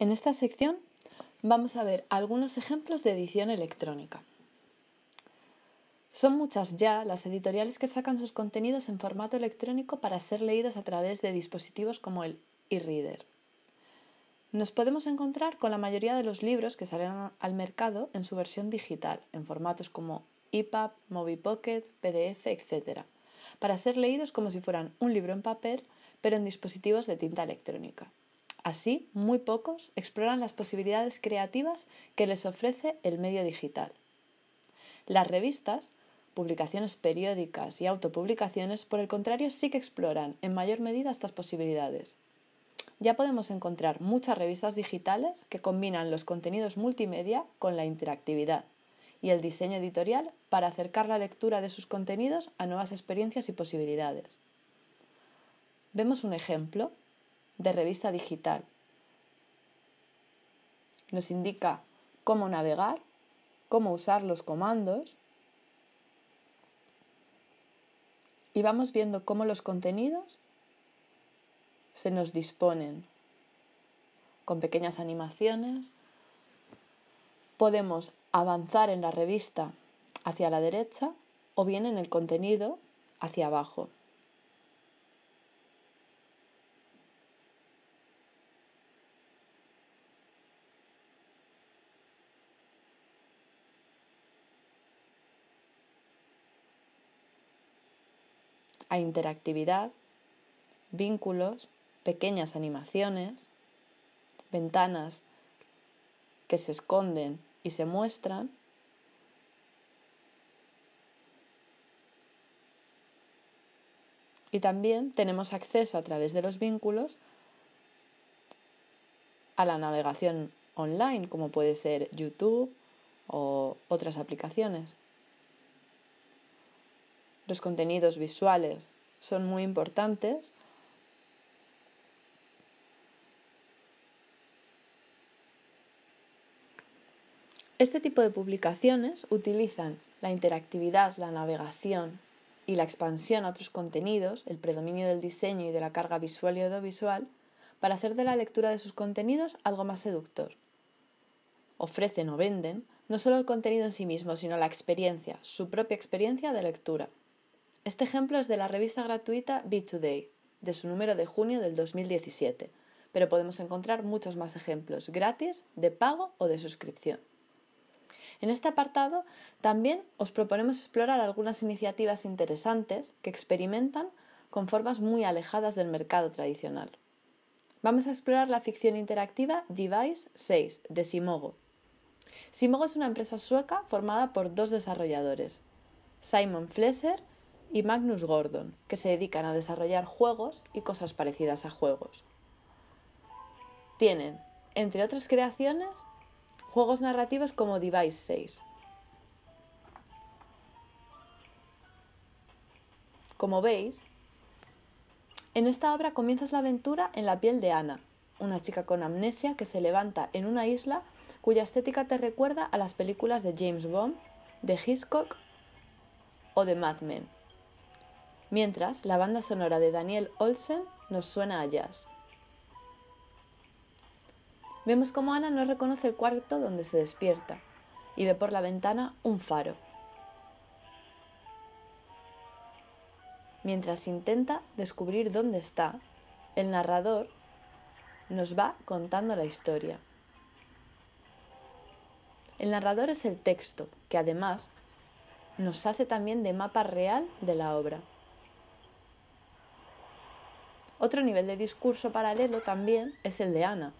En esta sección vamos a ver algunos ejemplos de edición electrónica. Son muchas ya las editoriales que sacan sus contenidos en formato electrónico para ser leídos a través de dispositivos como el e Nos podemos encontrar con la mayoría de los libros que salen al mercado en su versión digital, en formatos como EPUB, Mobi Pocket, PDF, etc., para ser leídos como si fueran un libro en papel, pero en dispositivos de tinta electrónica. Así, muy pocos exploran las posibilidades creativas que les ofrece el medio digital. Las revistas, publicaciones periódicas y autopublicaciones, por el contrario, sí que exploran en mayor medida estas posibilidades. Ya podemos encontrar muchas revistas digitales que combinan los contenidos multimedia con la interactividad y el diseño editorial para acercar la lectura de sus contenidos a nuevas experiencias y posibilidades. Vemos un ejemplo de revista digital. Nos indica cómo navegar, cómo usar los comandos y vamos viendo cómo los contenidos se nos disponen con pequeñas animaciones. Podemos avanzar en la revista hacia la derecha o bien en el contenido hacia abajo. a interactividad, vínculos, pequeñas animaciones, ventanas que se esconden y se muestran, y también tenemos acceso a través de los vínculos a la navegación online, como puede ser YouTube o otras aplicaciones. Los contenidos visuales son muy importantes. Este tipo de publicaciones utilizan la interactividad, la navegación y la expansión a otros contenidos, el predominio del diseño y de la carga visual y audiovisual, para hacer de la lectura de sus contenidos algo más seductor. Ofrecen o venden no solo el contenido en sí mismo, sino la experiencia, su propia experiencia de lectura. Este ejemplo es de la revista gratuita Be Today, de su número de junio del 2017, pero podemos encontrar muchos más ejemplos gratis, de pago o de suscripción. En este apartado también os proponemos explorar algunas iniciativas interesantes que experimentan con formas muy alejadas del mercado tradicional. Vamos a explorar la ficción interactiva Device 6 de Simogo. Simogo es una empresa sueca formada por dos desarrolladores, Simon Flesser y Magnus Gordon, que se dedican a desarrollar juegos y cosas parecidas a juegos. Tienen, entre otras creaciones, juegos narrativos como Device 6. Como veis, en esta obra comienzas la aventura en la piel de Ana, una chica con amnesia que se levanta en una isla cuya estética te recuerda a las películas de James Bond, de Hitchcock o de Mad Men mientras la banda sonora de Daniel Olsen nos suena a jazz. Vemos cómo Ana no reconoce el cuarto donde se despierta y ve por la ventana un faro. Mientras intenta descubrir dónde está, el narrador nos va contando la historia. El narrador es el texto, que además nos hace también de mapa real de la obra. Otro nivel de discurso paralelo también es el de Ana,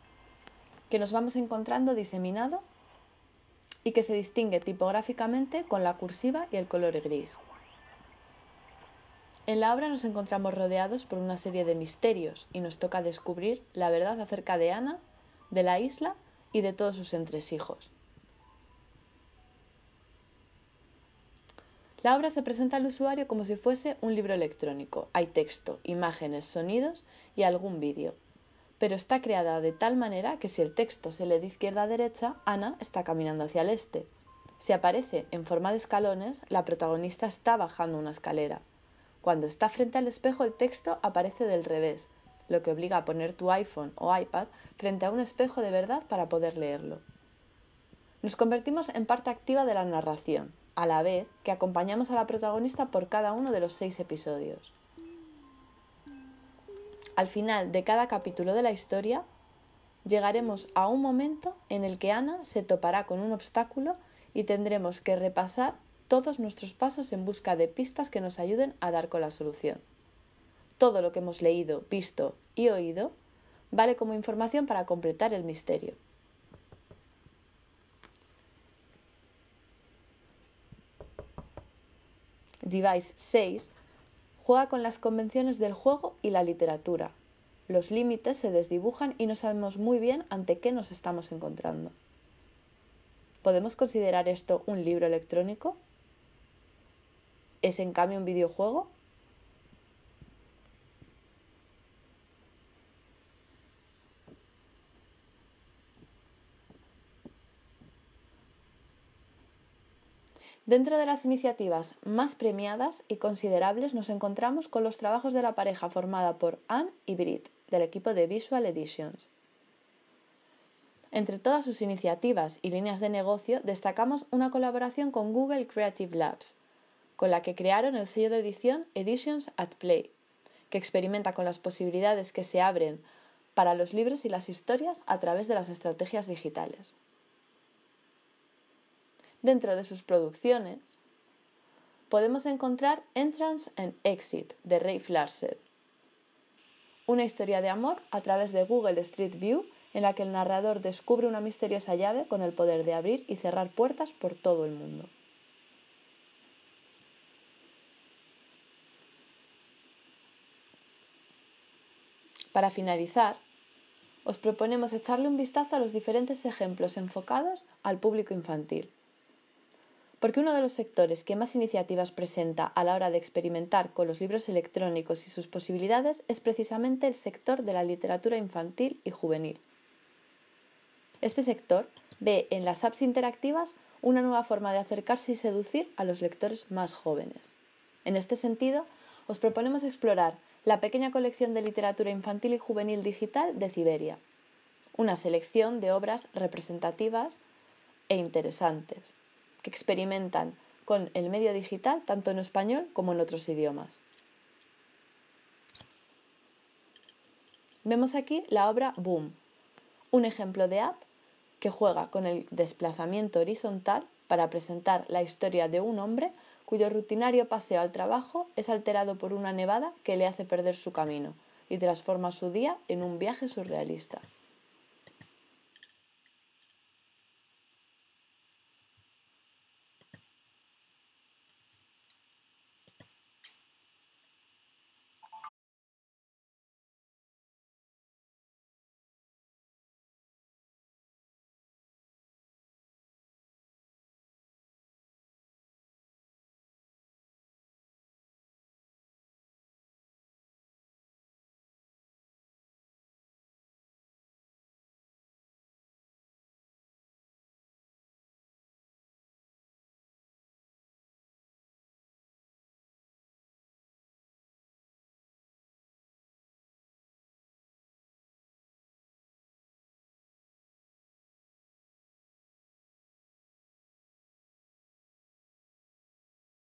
que nos vamos encontrando diseminado y que se distingue tipográficamente con la cursiva y el color gris. En la obra nos encontramos rodeados por una serie de misterios y nos toca descubrir la verdad acerca de Ana, de la isla y de todos sus entresijos. La obra se presenta al usuario como si fuese un libro electrónico. Hay texto, imágenes, sonidos y algún vídeo. Pero está creada de tal manera que si el texto se lee de izquierda a derecha, Ana está caminando hacia el este. Si aparece en forma de escalones, la protagonista está bajando una escalera. Cuando está frente al espejo, el texto aparece del revés, lo que obliga a poner tu iPhone o iPad frente a un espejo de verdad para poder leerlo. Nos convertimos en parte activa de la narración, a la vez que acompañamos a la protagonista por cada uno de los seis episodios. Al final de cada capítulo de la historia, llegaremos a un momento en el que Ana se topará con un obstáculo y tendremos que repasar todos nuestros pasos en busca de pistas que nos ayuden a dar con la solución. Todo lo que hemos leído, visto y oído vale como información para completar el misterio. Device 6 juega con las convenciones del juego y la literatura. Los límites se desdibujan y no sabemos muy bien ante qué nos estamos encontrando. ¿Podemos considerar esto un libro electrónico? ¿Es en cambio un videojuego? Dentro de las iniciativas más premiadas y considerables nos encontramos con los trabajos de la pareja formada por Anne y Brit del equipo de Visual Editions. Entre todas sus iniciativas y líneas de negocio destacamos una colaboración con Google Creative Labs, con la que crearon el sello de edición Editions at Play, que experimenta con las posibilidades que se abren para los libros y las historias a través de las estrategias digitales. Dentro de sus producciones podemos encontrar Entrance and Exit de Ray Larsen, una historia de amor a través de Google Street View en la que el narrador descubre una misteriosa llave con el poder de abrir y cerrar puertas por todo el mundo. Para finalizar, os proponemos echarle un vistazo a los diferentes ejemplos enfocados al público infantil porque uno de los sectores que más iniciativas presenta a la hora de experimentar con los libros electrónicos y sus posibilidades es precisamente el sector de la literatura infantil y juvenil. Este sector ve en las apps interactivas una nueva forma de acercarse y seducir a los lectores más jóvenes. En este sentido, os proponemos explorar la pequeña colección de literatura infantil y juvenil digital de Siberia, una selección de obras representativas e interesantes que experimentan con el medio digital, tanto en español como en otros idiomas. Vemos aquí la obra Boom, un ejemplo de app que juega con el desplazamiento horizontal para presentar la historia de un hombre cuyo rutinario paseo al trabajo es alterado por una nevada que le hace perder su camino y transforma su día en un viaje surrealista.